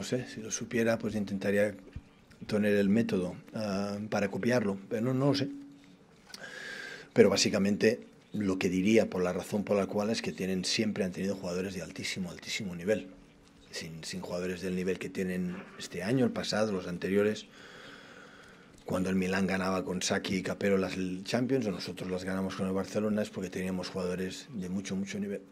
no sé, si lo supiera, pues intentaría tener el método ah, para copiarlo, pero no, lo sé. Pero básicamente lo que diría por la razón por la cual es que tienen siempre han tenido jugadores de altísimo, altísimo nivel. Sin, sin jugadores del nivel que tienen este año, el pasado, los anteriores, cuando el Milan ganaba con Saki y Capero las Champions, o nosotros las ganamos con el Barcelona, es porque teníamos jugadores de mucho, mucho nivel.